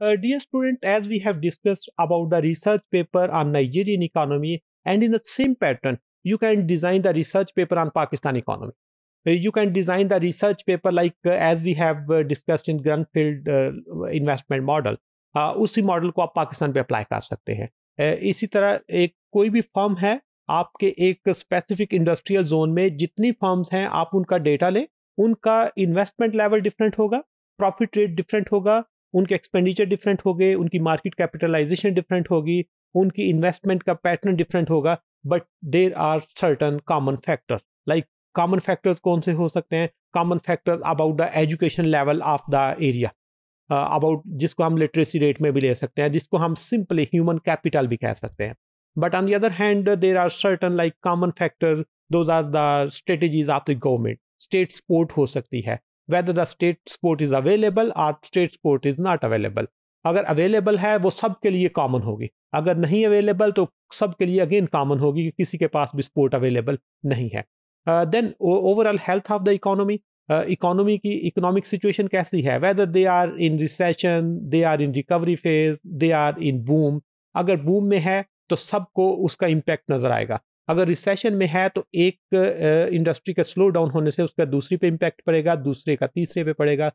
Uh, dear student, as we have discussed about the research paper on Nigerian economy and in the same pattern, you can design the research paper on Pakistan economy. Uh, you can design the research paper like uh, as we have discussed in Grunfield investment model. उसी model को आप पाकिस्तान पे apply कर सकते हैं इसी तरह एक कोई भी फर्म है आपके एक स्पेसिफिक इंडस्ट्रियल जोन में जितनी फर्म्स हैं आप उनका डेटा लें उनका इन्वेस्टमेंट लेवल डिफरेंट होगा प्रॉफिट रेट डिफरेंट होगा उनके एक्सपेंडिचर डिफरेंट हो गए उनकी मार्केट कैपिटलाइजेशन डिफरेंट होगी उनकी इन्वेस्टमेंट का पैटर्न डिफरेंट होगा but there are certain common factors like common factors कौन से हो सकते हैं common factors about the education level of the area about जिसको हम लिटरेसी रेट में भी ले सकते हैं जिसको हम सिंपली ह्यूमन कैपिटल भी कह सकते हैं but on the other hand there are certain like common factor those are the strategies of the government state support हो सकती है whether the state support is available or state support is not available अगर available है वो सब के लिए common होगी अगर नहीं अवेलेबल तो सब के लिए अगेन कॉमन होगी कि किसी के पास भी स्पोर्ट अवेलेबल नहीं है then overall health of the economy economy की इकोनॉमिक सिचुएशन कैसी है whether they are in recession they are in recovery phase they are in boom अगर बूम में है तो सबको उसका इम्पैक्ट नज़र आएगा अगर रिसेशन में है तो एक इंडस्ट्री का स्लो डाउन होने से उसका दूसरी पे इम्पैक्ट पड़ेगा दूसरे का तीसरे पे पड़ेगा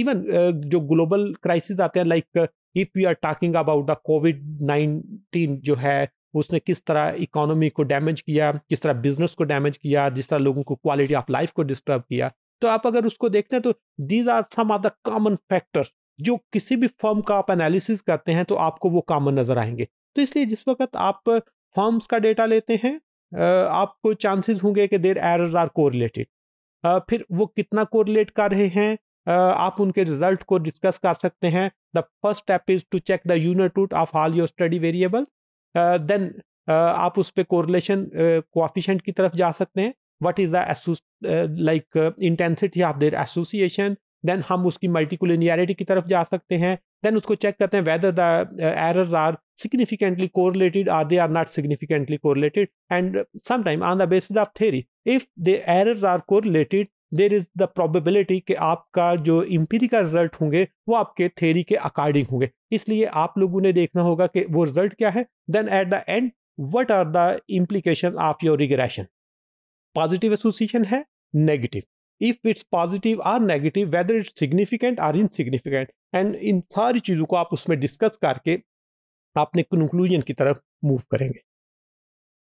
इवन जो ग्लोबल क्राइसिस आते हैं like if we are talking about the covid nineteen जो है उसने किस तरह इकोनॉमी को डैमेज किया किस तरह बिजनेस को डैमेज किया जिस तरह लोगों को क्वालिटी ऑफ लाइफ को डिस्टर्ब किया तो आप अगर उसको देखते हैं तो these are some are the common factors जो किसी भी फर्म का आप एनालिसिस करते हैं तो आपको वो कॉमन नजर आएंगे तो इसलिए जिस वक्त आप फर्म्स का डेटा लेते हैं आपको चांसेस होंगे कि देर एरर्स आर कोरिलेटेड फिर वो कितना कोरिलेट कर रहे हैं आप उनके रिजल्ट को डिस्कस कर सकते हैं the first step is to check the unit root of all your study variable then आप उस पर कोरिलेशन कोफिशेंट की तरफ जा सकते हैं what is the like intensity of their association then हम उसकी मल्टीकुलरिटी की तरफ जा सकते हैं देन उसको चेक करते हैं whether the errors are significantly correlated or they are not significantly correlated and sometime on the basis of theory if the errors are correlated there is the probability कि आपका जो इम्पीरिकल रिजल्ट होंगे वो आपके theory के according होंगे इसलिए आप लोगों ने देखना होगा कि वो रिजल्ट क्या है then at the end what are the implication of your regression positive association है negative if it's positive or negative whether it's significant or insignificant and इन सारी चीज़ों को आप उसमें डिस्कस करके अपने कंक्लूजन की तरफ मूव करेंगे